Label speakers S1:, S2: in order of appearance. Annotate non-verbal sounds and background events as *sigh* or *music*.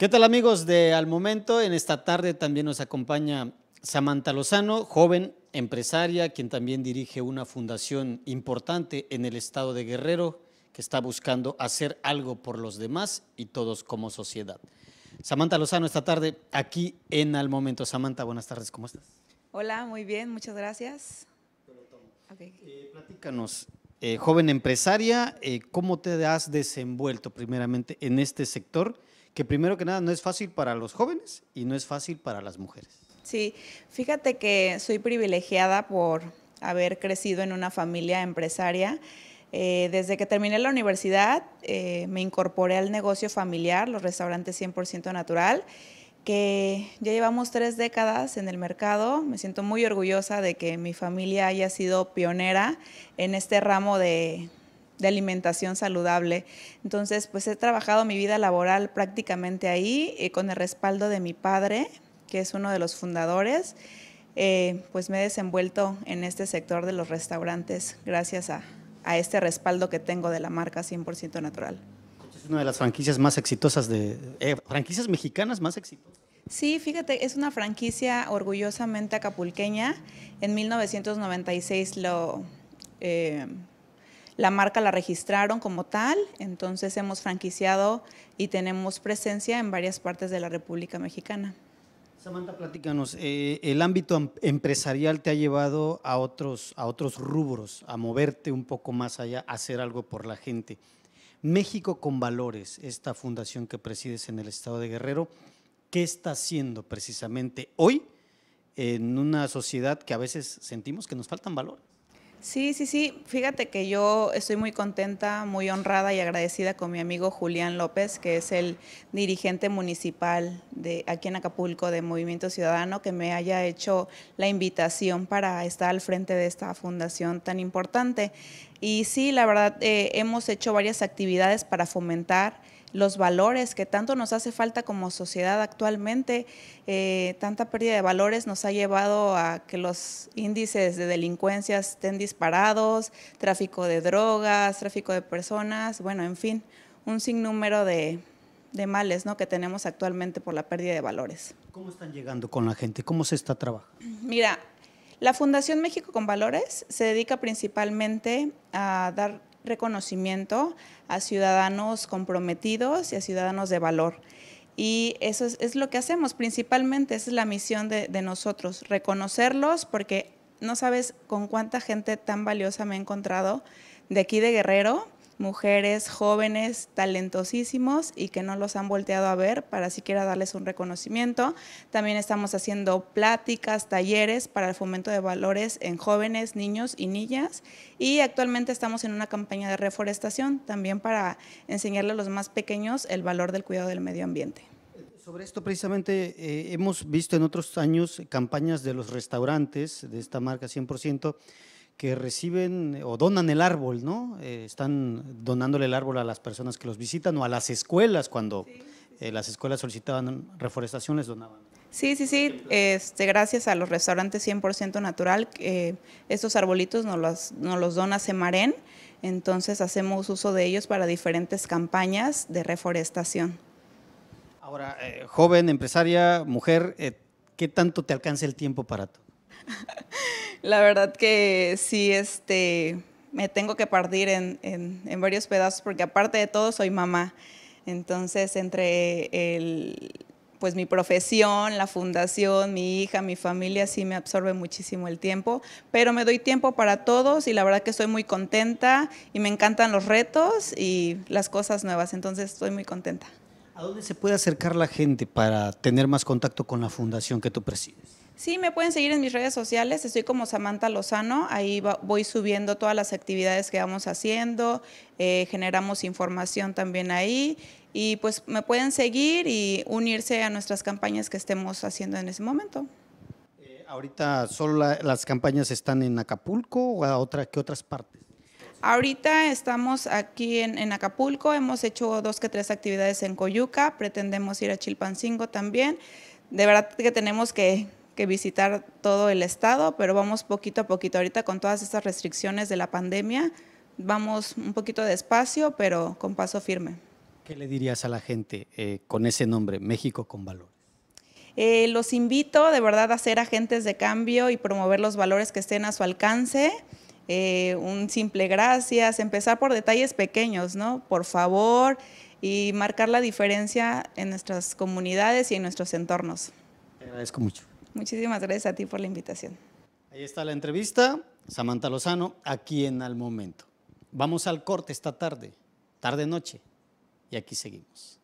S1: ¿Qué tal amigos de Al Momento? En esta tarde también nos acompaña Samantha Lozano, joven empresaria, quien también dirige una fundación importante en el estado de Guerrero, que está buscando hacer algo por los demás y todos como sociedad. Samantha Lozano, esta tarde aquí en Al Momento. Samantha, buenas tardes, ¿cómo estás?
S2: Hola, muy bien, muchas gracias. Okay. Eh,
S1: platícanos, eh, joven empresaria, eh, ¿cómo te has desenvuelto primeramente en este sector? que primero que nada no es fácil para los jóvenes y no es fácil para las mujeres.
S2: Sí, fíjate que soy privilegiada por haber crecido en una familia empresaria. Eh, desde que terminé la universidad eh, me incorporé al negocio familiar, los restaurantes 100% natural, que ya llevamos tres décadas en el mercado. Me siento muy orgullosa de que mi familia haya sido pionera en este ramo de, de alimentación saludable. Entonces, pues he trabajado mi vida laboral prácticamente ahí, eh, con el respaldo de mi padre, que es uno de los fundadores. Eh, pues me he desenvuelto en este sector de los restaurantes gracias a, este respaldo que tengo de la marca 100% natural.
S1: Es una de las franquicias más exitosas de... Eh, franquicias mexicanas más exitosas.
S2: Sí, fíjate, es una franquicia orgullosamente acapulqueña. En 1996 lo la marca la registraron como tal, entonces hemos franquiciado y tenemos presencia en varias partes de la República Mexicana.
S1: Samantha, platícanos, eh, el ámbito em-, empresarial te ha llevado a otros, a otros rubros, a moverte un poco más allá, a hacer algo por la gente. México con Valores, esta fundación que presides en el estado de Guerrero, ¿qué está haciendo precisamente hoy en una sociedad que a veces sentimos que nos faltan valores?
S2: Sí, sí, sí. Fíjate que yo estoy muy contenta, muy honrada y agradecida con mi amigo Julián López, que es el dirigente municipal de aquí en Acapulco de Movimiento Ciudadano, que me haya hecho la invitación para estar al frente de esta fundación tan importante. Y sí, la verdad, eh, hemos hecho varias actividades para fomentar los valores que tanto nos hace falta como sociedad actualmente. Eh, tanta pérdida de valores nos ha llevado a que los índices de delincuencia estén disparados, tráfico de drogas, tráfico de personas, bueno, en fin, un sinnúmero de, males ¿no? que tenemos actualmente por la pérdida de valores.
S1: ¿Cómo están llegando con la gente? ¿Cómo se está trabajando?
S2: Mira, la Fundación México con Valores se dedica principalmente a dar reconocimiento a ciudadanos comprometidos y a ciudadanos de valor. Y eso es, lo que hacemos principalmente, esa es la misión de, de nosotros, reconocerlos porque no sabes con cuánta gente tan valiosa me he encontrado de aquí de Guerrero, mujeres jóvenes, talentosísimos y que no los han volteado a ver para siquiera darles un reconocimiento. También estamos haciendo pláticas, talleres para el fomento de valores en jóvenes, niños y niñas. Y actualmente estamos en una campaña de reforestación también para enseñarle a los más pequeños el valor del cuidado del medio ambiente.
S1: Sobre esto precisamente eh, hemos visto en otros años campañas de los restaurantes de esta marca 100% que reciben eh, o donan el árbol, ¿no? Eh, están donándole el árbol a las personas que los visitan o a las escuelas cuando eh, las escuelas solicitaban reforestación les donaban.
S2: Sí, sí, sí. Este, gracias a los restaurantes 100% natural, estos arbolitos nos los, nos los dona Semarén, entonces hacemos uso de ellos para diferentes campañas de reforestación.
S1: Ahora, joven, empresaria, mujer, ¿qué tanto te alcanza el tiempo para tú?
S2: *laughs* la verdad que sí, este, me tengo que partir en, varios pedazos porque aparte de todo soy mamá. Entonces, entre el, pues mi profesión, la fundación, mi hija, mi familia, sí me absorbe muchísimo el tiempo, pero me doy tiempo para todos y la verdad que estoy muy contenta y me encantan los retos y las cosas nuevas, entonces estoy muy contenta. ¿A dónde
S1: se puede acercar la gente para tener más contacto con la fundación que tú presides?
S2: Sí, me pueden seguir en mis redes sociales, estoy como Samantha Lozano, ahí voy subiendo todas las actividades que vamos haciendo, eh, generamos información también ahí y pues me pueden seguir y unirse a nuestras campañas que estemos haciendo en ese momento.
S1: Eh, ahorita solo las campañas están en Acapulco o a otra, qué otras partes?
S2: Ahorita estamos aquí en, en, Acapulco, hemos hecho dos que tres actividades en Coyuca, pretendemos ir a Chilpancingo también. De verdad que tenemos que visitar todo el estado, pero vamos poquito a poquito. Ahorita con todas estas restricciones de la pandemia, vamos un poquito despacio, pero con paso firme.
S1: ¿Qué le dirías a la gente eh, con ese nombre, México con valor?
S2: Eh, los invito de verdad a ser agentes de cambio y promover los valores que estén a su alcance. Eh, un simple gracias, empezar por detalles pequeños, ¿no? Por favor, y marcar la diferencia en nuestras comunidades y en nuestros entornos.
S1: Te agradezco mucho.
S2: Muchísimas gracias a ti por la invitación.
S1: Ahí está la entrevista. Samantha Lozano, aquí en Al Momento. Vamos al corte esta tarde, tarde-noche, y aquí seguimos.